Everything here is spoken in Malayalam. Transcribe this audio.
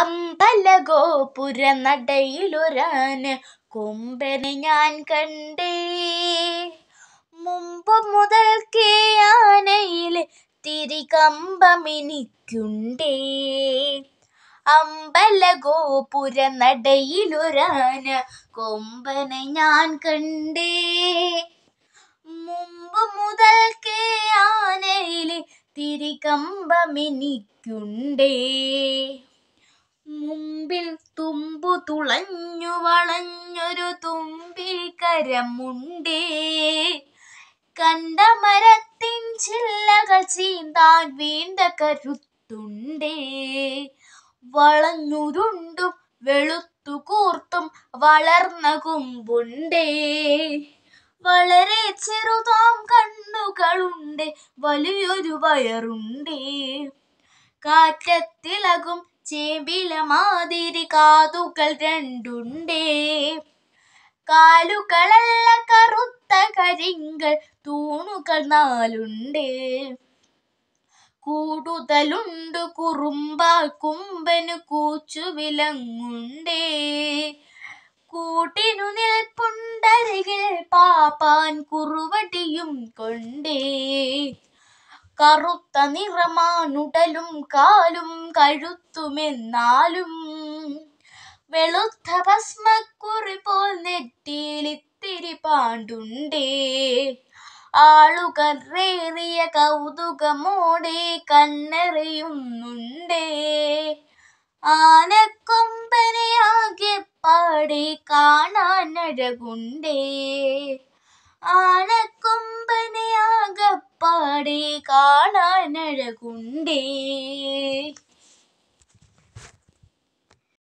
അമ്പലഗോപുര നടയിലൊരാന് കൊമ്പനെ ഞാൻ കണ്ടേ മുമ്പ് മുതൽക്കേ ആനയിലെ തിരികമ്പമെനിക്കുണ്ടേ അമ്പലഗോപുര നടയിലൊരാന് കൊമ്പനെ ഞാൻ കണ്ടേ മുമ്പ് മുതൽക്കേ ആനയിലെ തിരികമ്പമെനിക്കുണ്ടേ തുളഞ്ഞു വളഞ്ഞൊരു തുമ്പിക്കരമുണ്ടേ കണ്ട മരത്തിൻ ചില്ലകൾ ചീന്താൻ വീണ്ട കരുത്തുണ്ടേ വളഞ്ഞുരുണ്ടും വെളുത്തു കൂർത്തും വളർന്ന കുമ്പുണ്ടേ വളരെ ചെറുതാം കണ്ണുകളുണ്ട് വലിയൊരു വയറുണ്ടേ കാറ്റത്തിലകും ചേമ്പില മാതിരി കാതുകൾ രണ്ടുണ്ടേ കാലുകളല്ല കറുത്ത കരിങ്കൾ തൂണുകൾ നാലുണ്ടേ കൂടുതലുണ്ട് കുമ്പന് കൂച്ചു വിലങ്ങുണ്ടേ കൂട്ടിനു നിൽപ്പുണ്ടരികിൽ പാപ്പാൻ കുറുവടിയും കൊണ്ടേ കറുത്ത നിറമാണുടലും കാലും കഴുത്തുമെന്നാലും വെളുത്ത ഭസ്മക്കുറി പോൽ നെറ്റിയിലിത്തിരി പാണ്ടുണ്ടേ റേറിയ കൗതുകമോടെ കണ്ണെറിയുന്നുണ്ടേ പാടി പാടെ കാണാനഴകുണ്ടേ ആനക്കൊമ്പനയാ കാണാനഴകുണ്ടേ